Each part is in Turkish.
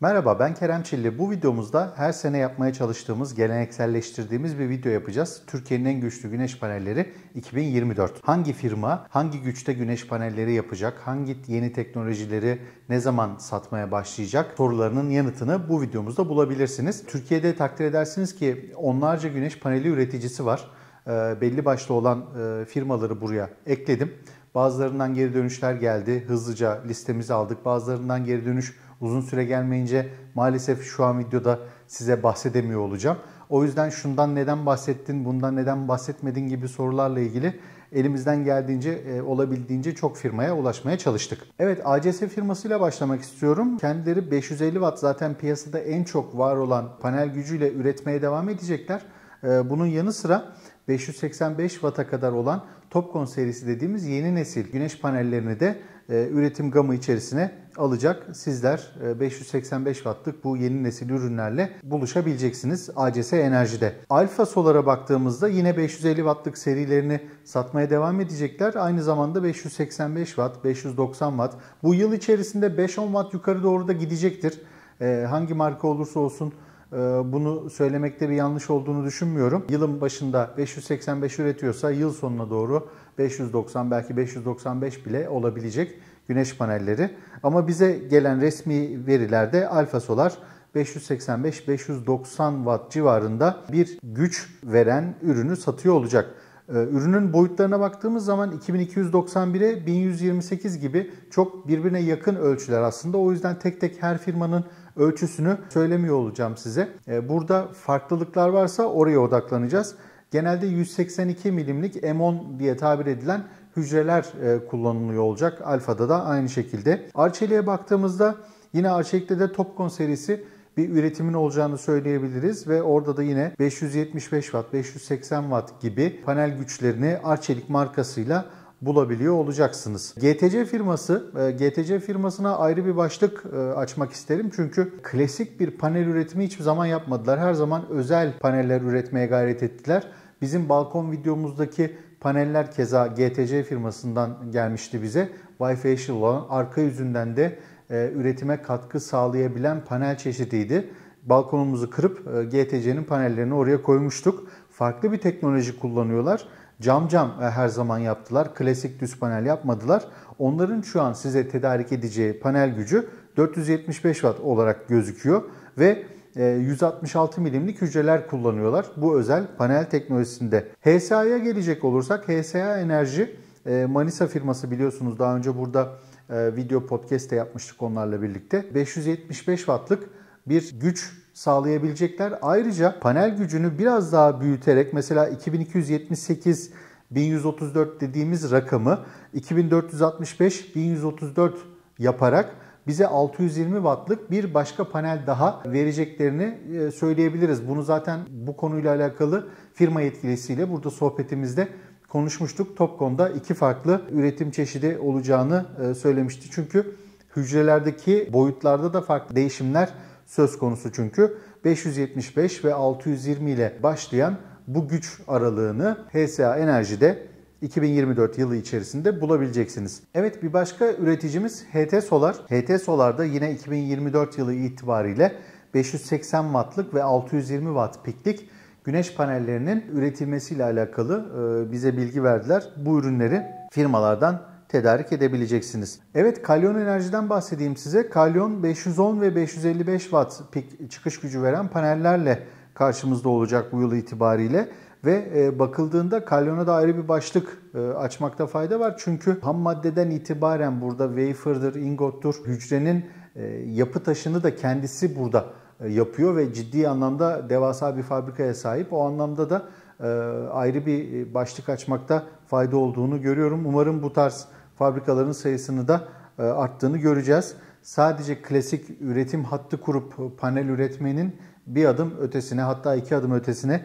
Merhaba ben Kerem Çilli. Bu videomuzda her sene yapmaya çalıştığımız, gelenekselleştirdiğimiz bir video yapacağız. Türkiye'nin en güçlü güneş panelleri 2024. Hangi firma, hangi güçte güneş panelleri yapacak, hangi yeni teknolojileri ne zaman satmaya başlayacak sorularının yanıtını bu videomuzda bulabilirsiniz. Türkiye'de takdir edersiniz ki onlarca güneş paneli üreticisi var. Ee, belli başlı olan e, firmaları buraya ekledim. Bazılarından geri dönüşler geldi. Hızlıca listemizi aldık. Bazılarından geri dönüş uzun süre gelmeyince maalesef şu an videoda size bahsedemiyor olacağım. O yüzden şundan neden bahsettin, bundan neden bahsetmedin gibi sorularla ilgili elimizden geldiğince e, olabildiğince çok firmaya ulaşmaya çalıştık. Evet ACS firmasıyla başlamak istiyorum. Kendileri 550 watt zaten piyasada en çok var olan panel gücüyle üretmeye devam edecekler. E, bunun yanı sıra 585 watt'a kadar olan Topcon serisi dediğimiz yeni nesil güneş panellerini de e, üretim gamı içerisine alacak. Sizler 585 e, wattlık bu yeni nesil ürünlerle buluşabileceksiniz ACS Enerji'de. Alfa Solar'a baktığımızda yine 550 wattlık serilerini satmaya devam edecekler. Aynı zamanda 585 watt, 590 watt. Bu yıl içerisinde 5-10 watt yukarı doğru da gidecektir. E, hangi marka olursa olsun ee, bunu söylemekte bir yanlış olduğunu düşünmüyorum. Yılın başında 585 üretiyorsa yıl sonuna doğru 590 belki 595 bile olabilecek güneş panelleri. Ama bize gelen resmi verilerde Alfa Solar 585-590 watt civarında bir güç veren ürünü satıyor olacak. Ee, ürünün boyutlarına baktığımız zaman 2291'e 1128 gibi çok birbirine yakın ölçüler aslında. O yüzden tek tek her firmanın ölçüsünü söylemiyor olacağım size. Ee, burada farklılıklar varsa oraya odaklanacağız. Genelde 182 milimlik M10 diye tabir edilen hücreler e, kullanılıyor olacak. Alfa'da da aynı şekilde. Arçelik'e baktığımızda yine Arçelik'te de Topcon serisi bir üretimin olacağını söyleyebiliriz ve orada da yine 575 watt, 580 watt gibi panel güçlerini Arçelik markasıyla bulabiliyor olacaksınız. GTC firması, e, GTC firmasına ayrı bir başlık e, açmak isterim. Çünkü klasik bir panel üretimi hiçbir zaman yapmadılar. Her zaman özel paneller üretmeye gayret ettiler. Bizim balkon videomuzdaki paneller keza GTC firmasından gelmişti bize. Wi-Fi olan arka yüzünden de e, üretime katkı sağlayabilen panel çeşidiydi. Balkonumuzu kırıp e, GTC'nin panellerini oraya koymuştuk. Farklı bir teknoloji kullanıyorlar. Cam cam e, her zaman yaptılar. Klasik düz panel yapmadılar. Onların şu an size tedarik edeceği panel gücü 475 watt olarak gözüküyor ve 166 milimlik hücreler kullanıyorlar bu özel panel teknolojisinde. HSA'ya gelecek olursak HSA Enerji Manisa firması biliyorsunuz daha önce burada e, video podcast de yapmıştık onlarla birlikte. 575 wattlık bir güç sağlayabilecekler. Ayrıca panel gücünü biraz daha büyüterek mesela 2278 1134 dediğimiz rakamı 2465 1134 yaparak bize 620 wattlık bir başka panel daha vereceklerini e, söyleyebiliriz. Bunu zaten bu konuyla alakalı firma yetkilisiyle burada sohbetimizde konuşmuştuk. Topcon'da iki farklı üretim çeşidi olacağını e, söylemişti. Çünkü hücrelerdeki boyutlarda da farklı değişimler söz konusu çünkü. 575 ve 620 ile başlayan bu güç aralığını HSA Enerji'de 2024 yılı içerisinde bulabileceksiniz. Evet bir başka üreticimiz HT Solar. HT Solar'da yine 2024 yılı itibariyle 580 wattlık ve 620 watt piklik güneş panellerinin üretilmesiyle alakalı e, bize bilgi verdiler. Bu ürünleri firmalardan tedarik edebileceksiniz. Evet kalyon enerjiden bahsedeyim size. Kalyon 510 ve 555 watt pik çıkış gücü veren panellerle karşımızda olacak bu yıl itibariyle ve e, bakıldığında kalyona da ayrı bir başlık e, açmakta fayda var. Çünkü ham maddeden itibaren burada wafer'dır, ingottur, hücrenin yapı taşını da kendisi burada e, yapıyor ve ciddi anlamda devasa bir fabrikaya sahip. O anlamda da e, ayrı bir e, başlık açmakta fayda olduğunu görüyorum. Umarım bu tarz fabrikaların sayısını da arttığını göreceğiz. Sadece klasik üretim hattı kurup panel üretmenin bir adım ötesine hatta iki adım ötesine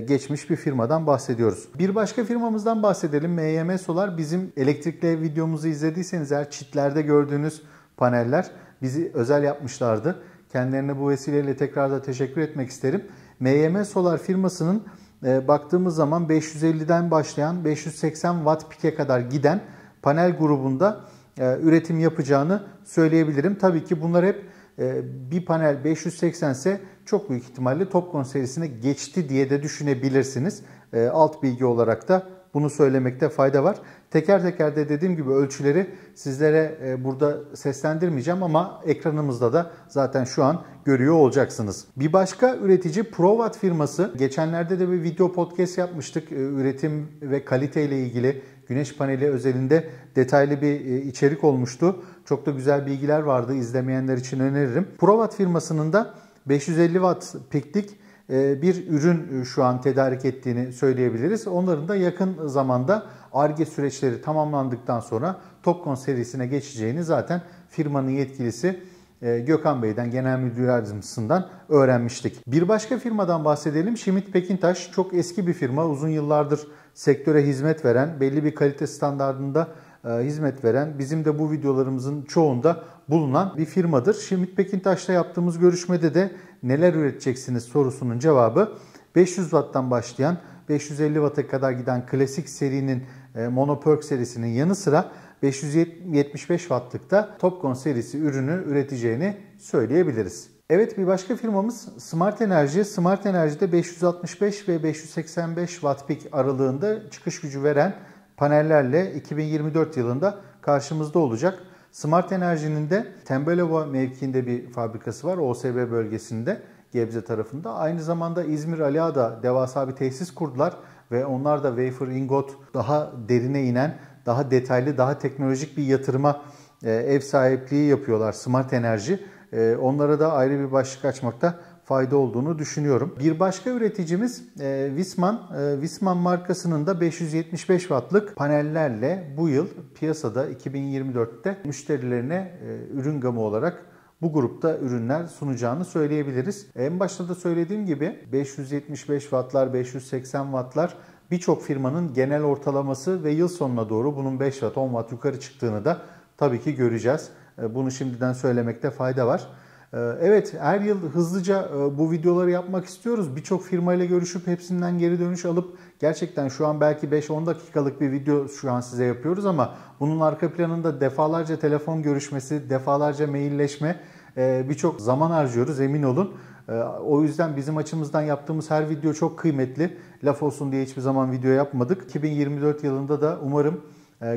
geçmiş bir firmadan bahsediyoruz. Bir başka firmamızdan bahsedelim. MYM Solar bizim elektrikli videomuzu izlediyseniz eğer çitlerde gördüğünüz paneller bizi özel yapmışlardı. Kendilerine bu vesileyle tekrar da teşekkür etmek isterim. MYM Solar firmasının e, baktığımız zaman 550'den başlayan 580 watt pike kadar giden panel grubunda e, üretim yapacağını söyleyebilirim. Tabii ki bunlar hep e, bir panel 580 ise çok büyük ihtimalle Topcon serisine geçti diye de düşünebilirsiniz. E, alt bilgi olarak da bunu söylemekte fayda var. Teker teker de dediğim gibi ölçüleri sizlere e, burada seslendirmeyeceğim ama ekranımızda da zaten şu an görüyor olacaksınız. Bir başka üretici Provat firması. Geçenlerde de bir video podcast yapmıştık. E, üretim ve kalite ile ilgili güneş paneli özelinde detaylı bir e, içerik olmuştu. Çok da güzel bilgiler vardı. izlemeyenler için öneririm. Provat firmasının da 550 watt piklik ee, bir ürün e, şu an tedarik ettiğini söyleyebiliriz. Onların da yakın zamanda ARGE süreçleri tamamlandıktan sonra Topkon serisine geçeceğini zaten firmanın yetkilisi e, Gökhan Bey'den, genel müdür yardımcısından öğrenmiştik. Bir başka firmadan bahsedelim. Şimit Pekintaş çok eski bir firma. Uzun yıllardır sektöre hizmet veren, belli bir kalite standartında e, hizmet veren, bizim de bu videolarımızın çoğunda bulunan bir firmadır. Şimit Pekintaş'ta yaptığımız görüşmede de neler üreteceksiniz sorusunun cevabı 500 Watt'tan başlayan 550 Watt'a kadar giden klasik serinin e, Monoperk serisinin yanı sıra 575 wattlık da Topcon serisi ürünü üreteceğini söyleyebiliriz. Evet bir başka firmamız Smart Enerji. Smart Enerji'de 565 ve 585 Watt peak aralığında çıkış gücü veren panellerle 2024 yılında karşımızda olacak. Smart Enerji'nin de Tembelova mevkiinde bir fabrikası var OSB bölgesinde Gebze tarafında. Aynı zamanda İzmir Aliada devasa bir tesis kurdular ve onlar da wafer ingot daha derine inen, daha detaylı, daha teknolojik bir yatırıma e, ev sahipliği yapıyorlar Smart Enerji. E, onlara da ayrı bir başlık açmakta fayda olduğunu düşünüyorum. Bir başka üreticimiz e, Visman E, Wisman markasının da 575 wattlık panellerle bu yıl piyasada 2024'te müşterilerine e, ürün gamı olarak bu grupta ürünler sunacağını söyleyebiliriz. En başta da söylediğim gibi 575 wattlar, 580 wattlar birçok firmanın genel ortalaması ve yıl sonuna doğru bunun 5 watt, 10 watt yukarı çıktığını da tabii ki göreceğiz. E, bunu şimdiden söylemekte fayda var. Ee, evet her yıl hızlıca e, bu videoları yapmak istiyoruz. Birçok firmayla görüşüp hepsinden geri dönüş alıp gerçekten şu an belki 5-10 dakikalık bir video şu an size yapıyoruz ama bunun arka planında defalarca telefon görüşmesi, defalarca mailleşme e, birçok zaman harcıyoruz emin olun. E, o yüzden bizim açımızdan yaptığımız her video çok kıymetli. Laf olsun diye hiçbir zaman video yapmadık. 2024 yılında da umarım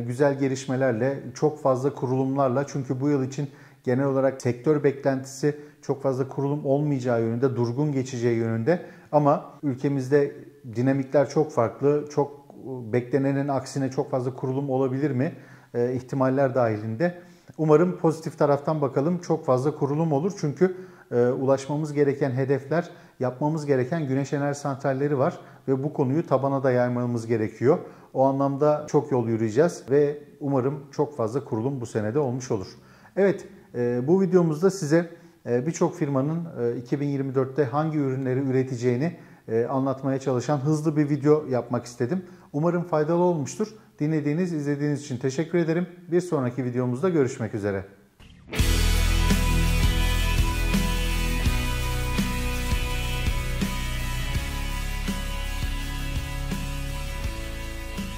güzel gelişmelerle, çok fazla kurulumlarla çünkü bu yıl için genel olarak sektör beklentisi çok fazla kurulum olmayacağı yönünde, durgun geçeceği yönünde. Ama ülkemizde dinamikler çok farklı. Çok e, beklenenin aksine çok fazla kurulum olabilir mi? E, ihtimaller dahilinde. Umarım pozitif taraftan bakalım çok fazla kurulum olur. Çünkü e, ulaşmamız gereken hedefler, yapmamız gereken güneş enerji santralleri var ve bu konuyu tabana da yaymamız gerekiyor. O anlamda çok yol yürüyeceğiz ve umarım çok fazla kurulum bu senede olmuş olur. Evet, ee, bu videomuzda size e, birçok firmanın 2024'te e, hangi ürünleri üreteceğini e, anlatmaya çalışan hızlı bir video yapmak istedim. Umarım faydalı olmuştur. Dinlediğiniz, izlediğiniz için teşekkür ederim. Bir sonraki videomuzda görüşmek üzere.